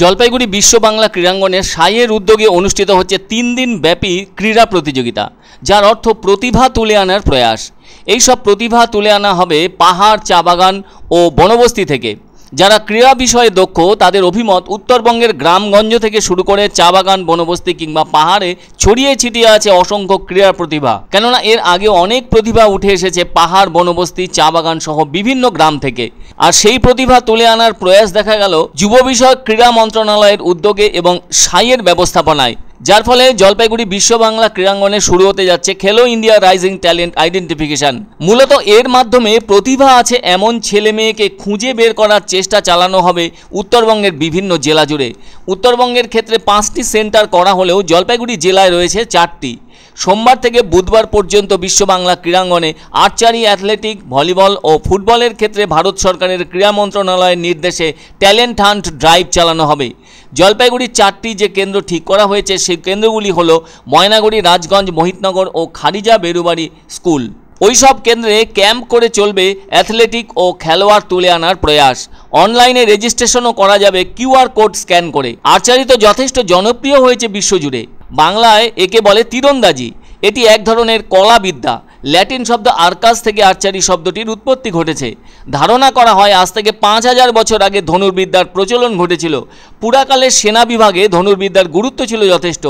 জলপাইগুড়ি বিশ্ব বাংলা ক্রীড়াঙ্গনে সাইয়ের উদ্যোগে অনুষ্ঠিত হচ্ছে তিন দিন ব্যাপী ক্রীড়া প্রতিযোগিতা যার অর্থ প্রতিভা তুলে আনার প্রয়াস এইসব প্রতিভা তুলে আনা হবে পাহাড় চা বাগান ও বনবস্তি থেকে যারা ক্রীড়া বিষয়ে দক্ষ তাদের অভিমত উত্তরবঙ্গের গ্রামগঞ্জ থেকে শুরু করে চা বাগান বনবস্তি কিংবা পাহাড়ে ছড়িয়ে ছিটিয়ে আছে অসংখ্য ক্রীড়া প্রতিভা কেননা এর আগে অনেক প্রতিভা উঠে এসেছে পাহাড় বনবস্তি চা বাগান সহ বিভিন্ন গ্রাম থেকে আর সেই প্রতিভা তুলে আনার প্রয়াস দেখা গেল যুব বিষয়ক ক্রীড়া মন্ত্রণালয়ের উদ্যোগে এবং সাইয়ের ব্যবস্থাপনায় যার ফলে জলপাইগুড়ি বিশ্ব বাংলা ক্রীড়াঙ্গনে শুরু হতে যাচ্ছে খেলো ইন্ডিয়া রাইজিং ট্যালেন্ট আইডেন্টিফিকেশন মূলত এর মাধ্যমে প্রতিভা আছে এমন ছেলে মেয়েকে খুঁজে বের করার চেষ্টা চালানো হবে উত্তরবঙ্গের বিভিন্ন জেলা জুড়ে উত্তরবঙ্গের ক্ষেত্রে পাঁচটি সেন্টার করা হলেও জলপাইগুড়ি জেলায় রয়েছে চারটি সোমবার থেকে বুধবার পর্যন্ত বিশ্ব বাংলা ক্রীড়াঙ্গনে আর্চারি অ্যাথলেটিক ভলিবল ও ফুটবলের ক্ষেত্রে ভারত সরকারের ক্রীড়া মন্ত্রণালয়ের নির্দেশে ট্যালেন্ট হান্ট ড্রাইভ চালানো হবে জলপাইগুড়ির চারটি যে কেন্দ্র ঠিক করা হয়েছে সেই কেন্দ্রগুলি হল ময়নাগুড়ি রাজগঞ্জ মোহিতনগর ও খারিজা বেরুবাড়ি স্কুল ওইসব কেন্দ্রে ক্যাম্প করে চলবে অ্যাথলেটিক ও খেলোয়াড় তুলে আনার প্রয়াস অনলাইনে রেজিস্ট্রেশনও করা যাবে কিউআর কোড স্ক্যান করে আর্চারি তো যথেষ্ট জনপ্রিয় হয়েছে বিশ্বজুড়ে বাংলায় একে বলে তীরন্দাজি এটি এক ধরনের কলাবিদ্যা ল্যাটিন শব্দ আর্কাস থেকে আর্চারি শব্দটির উৎপত্তি ঘটেছে ধারণা করা হয় আজ থেকে পাঁচ হাজার বছর আগে ধনুর্বিদ্যার প্রচলন ঘটেছিল পুরাকালের সেনা বিভাগে ধনুর্বিদ্যার গুরুত্ব ছিল যথেষ্ট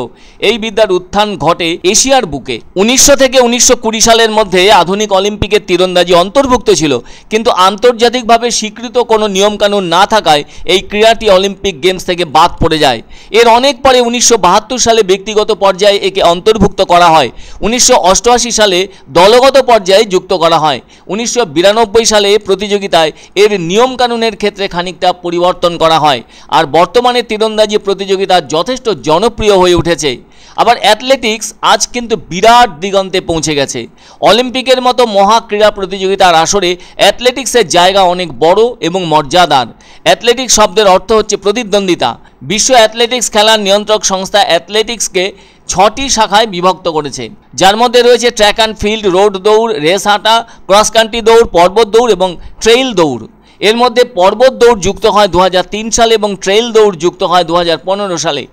এই বিদ্যার উত্থান ঘটে এশিয়ার বুকে উনিশশো থেকে উনিশশো কুড়ি সালের মধ্যে আধুনিক অলিম্পিকের তীরন্দাজি অন্তর্ভুক্ত ছিল কিন্তু আন্তর্জাতিকভাবে স্বীকৃত কোনো নিয়মকানুন না থাকায় এই ক্রীড়াটি অলিম্পিক গেমস থেকে বাদ পড়ে যায় এর অনেক পরে উনিশশো সালে ব্যক্তিগত পর্যায়ে একে অন্তর্ভুক্ত করা হয় উনিশশো সালে দলগত পর্যায়ে যুক্ত করা হয় উনিশশো সালে প্রতিযোগিতায় এর নিয়মকানুনের ক্ষেত্রে খানিকটা পরিবর্তন করা হয় আর বর্তমানে তীরন্দাজি প্রতিযোগিতা যথেষ্ট জনপ্রিয় হয়ে উঠেছে আবার অ্যাথলেটিক্স আজ কিন্তু বিরাট দিগন্তে পৌঁছে গেছে অলিম্পিকের মতো মহা ক্রীড়া প্রতিযোগিতার আসরে অ্যাথলেটিক্সের জায়গা অনেক বড় এবং মর্যাদার অ্যাথলেটিক্স শব্দের অর্থ হচ্ছে প্রতিদ্বন্দ্বিতা বিশ্ব অ্যাথলেটিক্স খেলার নিয়ন্ত্রক সংস্থা অ্যাথলেটিক্সকে ছটি শাখায় বিভক্ত করেছে যার মধ্যে রয়েছে ট্র্যাক অ্যান্ড ফিল্ড রোড দৌড় রেস হাঁটা ক্রস কান্ট্রি দৌড় পর্বত দৌড় এবং ট্রেইল দৌড় এর মধ্যে পর্বত দৌড় যুক্ত হয় দু সালে এবং ট্রেইল দৌড় যুক্ত হয় দু সালে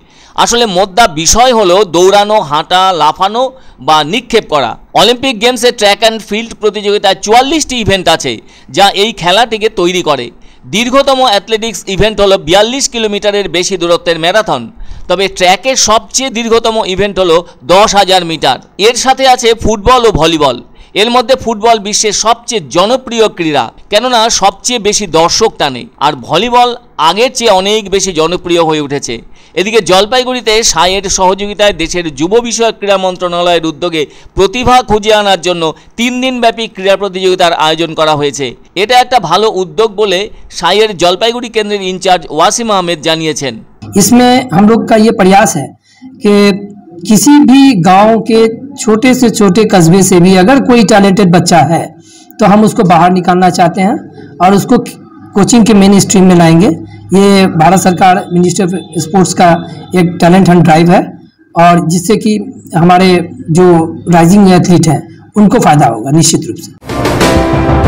আসলে মোদ্দা বিষয় হলো দৌড়ানো হাঁটা লাফানো বা নিক্ষেপ করা অলিম্পিক গেমসে ট্র্যাক অ্যান্ড ফিল্ড প্রতিযোগিতায় চুয়াল্লিশটি ইভেন্ট আছে যা এই খেলাটিকে তৈরি করে দীর্ঘতম অ্যাথলেটিক্স ইভেন্ট হল বিয়াল্লিশ কিলোমিটারের বেশি দূরত্বের ম্যারাথন তবে ট্র্যাকের সবচেয়ে দীর্ঘতম ইভেন্ট হল দশ হাজার মিটার এর সাথে আছে ফুটবল ও ভলিবল এর মধ্যে ফুটবল বিশ্বের সবচেয়ে জনপ্রিয় ক্রীড়া কেননা সবচেয়ে বেশি দর্শক টানে আর ভলিবল আগের চেয়ে অনেক বেশি জনপ্রিয় হয়ে উঠেছে এদিকে জলপাইগুড়িতে সায়ের সহযোগিতায় দেশের যুব বিষয়ক ক্রীড়া মন্ত্রণালয়ের উদ্যোগে প্রতিভা খুঁজে আনার জন্য তিন দিনব্যাপী ক্রীড়া প্রতিযোগিতার আয়োজন করা হয়েছে এটা একটা ভালো উদ্যোগ বলে সায়ের জলপাইগুড়ি কেন্দ্রের ইনচার্জ ওয়াসিম আহমেদ জানিয়েছেন इसमें हम लोग का ये प्रयास है कि किसी भी गांव के छोटे से छोटे कस्बे से भी अगर कोई टैलेंटेड बच्चा है तो हम उसको बाहर निकालना चाहते हैं और उसको कोचिंग के मेन स्ट्रीम में लाएंगे ये भारत सरकार मिनिस्ट्री ऑफ स्पोर्ट्स का एक टैलेंट हंड ड्राइव है और जिससे कि हमारे जो राइजिंग एथलीट हैं उनको फ़ायदा होगा निश्चित रूप से